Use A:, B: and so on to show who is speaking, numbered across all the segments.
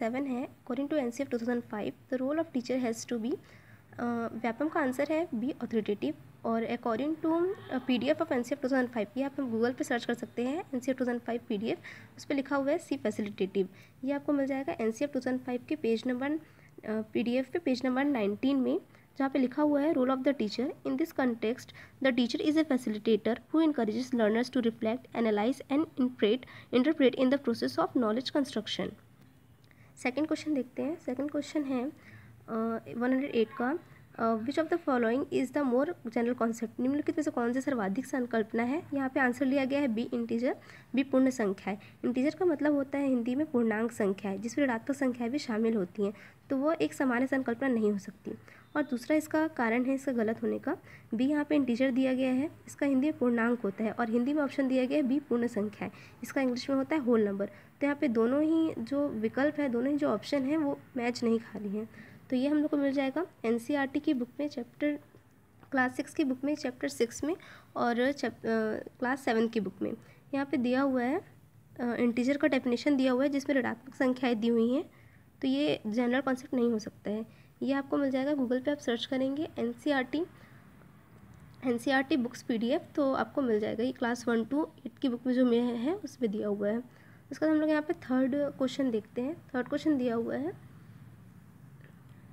A: Seven है according to N C F two thousand five the role of teacher has to be Vyapam का answer है B authoritative और according to P D F of N C F two thousand five ये आप Google पर search कर सकते हैं N C F two thousand five P D F उस पर लिखा हुआ है सी फैसिलिटेटिव ये आपको मिल जाएगा N C F two thousand five के page number P D F पे पेज नंबर नाइनटीन में जहाँ पे लिखा हुआ है role of the teacher in this context the teacher is a facilitator who encourages learners to reflect analyse and interpret interpret in the process of knowledge construction second question देखते हैं second question है one hundred eight का which of the following is the more general concept निम्नलिखित में से कौन सा सर्वाधिक संकल्पना है यहाँ पे आंसर लिया गया है बी इंटीजर बी पूर्ण संख्या है इंटीजर का मतलब होता है हिंदी में पूर्णांक संख्या है जिसमें ऋणात्मक संख्याएं भी शामिल होती हैं तो वो एक सामान्य संकल्पना नहीं हो सकती और दूसरा इसका कारण है इसका गलत होने का बी यहाँ पे इंटीजर दिया गया है इसका हिंदी में पूर्णांक होता है और हिंदी में ऑप्शन दिया गया है बी पूर्ण संख्या है इसका इंग्लिश में होता है होल नंबर तो यहाँ पे दोनों ही जो विकल्प है दोनों ही जो ऑप्शन है वो मैच नहीं खा रही हैं तो ये हम लोग को मिल जाएगा एन e की बुक में चैप्टर क्लास सिक्स की बुक में चैप्टर सिक्स में और क्लास सेवन की बुक में यहाँ पे दिया हुआ है इंटीजर का डेफिनेशन दिया हुआ है जिसमें ऋणात्मक संख्याएं दी हुई हैं तो ये जनरल कॉन्सेप्ट नहीं हो सकता है ये आपको मिल जाएगा गूगल पे आप सर्च करेंगे N C R T N C R T books P D F तो आपको मिल जाएगा ये क्लास वन टू एट की बुक में जो मे है उसमें दिया हुआ है उसके बाद हम लोग यहाँ पर थर्ड क्वेश्चन देखते हैं थर्ड क्वेश्चन दिया हुआ है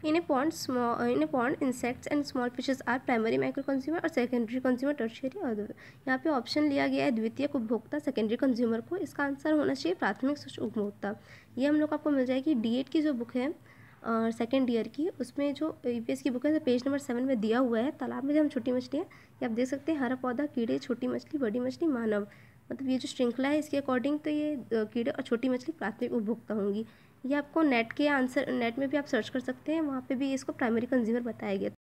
A: in a pond, in uh, in a pond, insects and small fishes are और secondary कंज्यूमर टर्शियरी other. यहाँ पे ऑप्शन लिया गया है द्वितीय उपभोक्ता सेकेंडरी कंज्यूमर को इसका आंसर होना चाहिए प्राथमिक सूक्ष्म उपभोक्ता ये हम लोग को आपको मिल जाएगी डी की जो बुक है सेकेंड ईयर की उसमें जो एस e की बुक है पेज नंबर सेवन में दिया हुआ है तालाब में जो हम छोटी मछली है ये आप देख सकते हैं हरा पौधा कीड़े छोटी मछली बड़ी मछली मानव मतलब ये जो श्रृंखला है इसके अकॉर्डिंग तो ये कीड़े और छोटी मछली प्राथमिक उपभोक्ता होंगी ये आपको नेट के आंसर नेट में भी आप सर्च कर सकते हैं वहाँ पे भी इसको प्राइमरी कंज्यूमर बताया गया